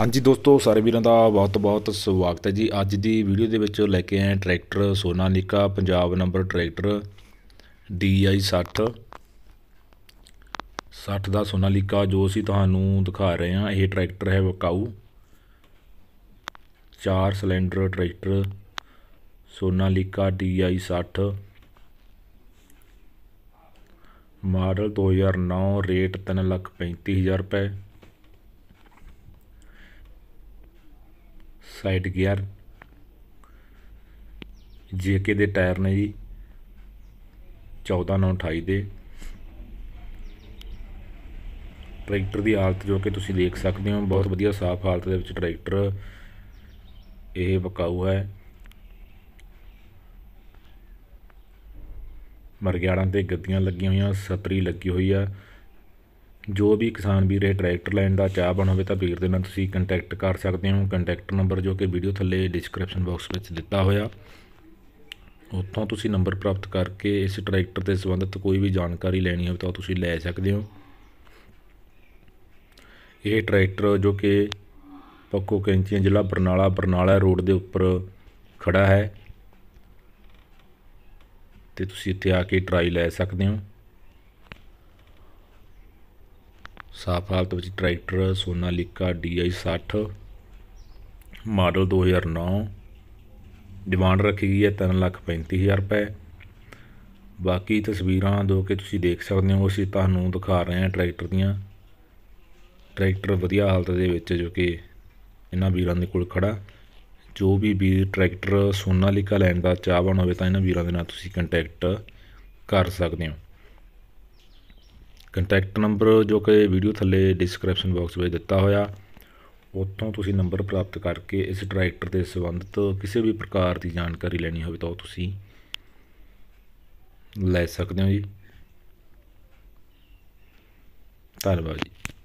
ਹਾਂਜੀ ਦੋਸਤੋ ਸਾਰੇ ਵੀਰਾਂ ਦਾ ਬਹੁਤ-ਬਹੁਤ ਸਵਾਗਤ ਹੈ ਜੀ ਅੱਜ ਦੀ ਵੀਡੀਓ ਦੇ ਵਿੱਚ ਲੈ ਕੇ ਆਏ tractor Sonalika Punjab number tractor DI 60 60 ਦਾ ਸੋਨਾਲੀਕਾ ਜੋ ਅਸੀਂ ਤੁਹਾਨੂੰ ਦਿਖਾ ਰਹੇ ਹਾਂ ਇਹ ਟਰੈਕਟਰ ਹੈ ਵਕਾਊ 4 cylinder tractor Sonalika DI 60 model 2009 rate 335000 ਰੁਪਏ ਸਾਈਡ ਗੇਅਰ ਜੇਕੇ ਦੇ ਟਾਇਰ ਨੇ ਜੀ 14928 ਦੇ ਟਰੈਕਟਰ ਦੀ ਹਾਲਤ ਜੋ ਕਿ ਤੁਸੀਂ ਦੇਖ ਸਕਦੇ ਹੋ ਬਹੁਤ ਵਧੀਆ ਸਾਫ਼ ਹਾਲਤ ਦੇ ਵਿੱਚ ਟਰੈਕਟਰ ਇਹ ਬਕਾਉ ਹੈ ਮਰਗਿਆੜਾਂ ਤੇ ਗੱਦੀਆਂ ਲੱਗੀਆਂ ਹੋਈਆਂ ਸਤਰੀ ਲੱਗੀ ਹੋਈ ਆ ਜੋ ਵੀ ਕਿਸਾਨ ਵੀਰ ਇਹ ਟਰੈਕਟਰ ਲੈਣ ਦਾ ਚਾਹ ਬਣ ਹੋਵੇ ਤਾਂ ਵੀਰ ਦੇ ਨਾਲ ਤੁਸੀਂ ਕੰਟੈਕਟ ਕਰ ਸਕਦੇ ਹੋ ਕੰਟੈਕਟ ਨੰਬਰ ਜੋ ਕਿ ਵੀਡੀਓ ਥੱਲੇ ਡਿਸਕ੍ਰਿਪਸ਼ਨ ਬਾਕਸ ਵਿੱਚ ਦਿੱਤਾ ਹੋਇਆ ਉੱਥੋਂ ਤੁਸੀਂ ਨੰਬਰ ਪ੍ਰਾਪਤ ਕਰਕੇ ਇਸ ਟਰੈਕਟਰ ਦੇ ਸੰਬੰਧਿਤ ਕੋਈ ਵੀ ਜਾਣਕਾਰੀ ਲੈਣੀ ਹੋਵੇ ਤਾਂ ਤੁਸੀਂ ਲੈ ਸਕਦੇ ਹੋ ਇਹ ਟਰੈਕਟਰ ਜੋ ਕਿ ਪੱਕੋ ਕੈਂਚੀਆਂ ਜ਼ਿਲ੍ਹਾ ਬਰਨਾਲਾ ਬਰਨਾਲਾ ਰੋਡ ਦੇ ਉੱਪਰ ਖੜਾ ਹੈ ਤੇ ਤੁਸੀਂ ਇੱਥੇ ਆ ਕੇ ਟਰਾਈ ਲੈ ਸਕਦੇ ਹੋ ਸਾਫ ਹਾਲਤ ਵਿੱਚ tractor Sonalika DI 60 model 2009 demand ਰੱਖੀ ਗਈ ਹੈ 335000 ਰੁਪਏ ਬਾਕੀ ਤਸਵੀਰਾਂ ਦੋ ਕਿ ਤੁਸੀਂ ਦੇਖ ਸਕਦੇ ਹੋ ਅਸੀਂ ਤੁਹਾਨੂੰ ਦਿਖਾ ਰਹੇ ਹਾਂ ਟਰੈਕਟਰ ਦੀਆਂ ਟਰੈਕਟਰ ਵਧੀਆ ਹਾਲਤ ਦੇ ਵਿੱਚ ਜੋ ਕਿ ਇਹਨਾਂ ਵੀਰਾਂ ਦੇ ਕੋਲ ਖੜਾ ਜੋ ਵੀ ਵੀਰ ਟਰੈਕਟਰ ਸੋਨਾਲੀਕਾ ਲੈਣ ਦਾ ਚਾਹਵਾਨ ਹੋਵੇ ਤਾਂ ਇਹਨਾਂ ਵੀਰਾਂ ਦੇ ਨਾਲ ਤੁਸੀਂ ਕੰਟੈਕਟ ਕਰ ਸਕਦੇ ਹੋ ਕੰਟੈਕਟ ਨੰਬਰ ਜੋ ਕਿ ਵੀਡੀਓ ਥੱਲੇ ਡਿਸਕ੍ਰਿਪਸ਼ਨ ਬਾਕਸ ਵਿੱਚ ਦਿੱਤਾ ਹੋਇਆ ਉੱਥੋਂ ਤੁਸੀਂ ਨੰਬਰ ਪ੍ਰਾਪਤ ਕਰਕੇ ਇਸ ਡਾਇਰੈਕਟਰ ਦੇ ਸੰਬੰਧਤ ਕਿਸੇ ਵੀ ਪ੍ਰਕਾਰ ਦੀ ਜਾਣਕਾਰੀ ਲੈਣੀ ਹੋਵੇ ਤਾਂ ਉਹ ਤੁਸੀਂ ਲੈ ਸਕਦੇ ਹੋ ਜੀ ਧੰਨਵਾਦ ਜੀ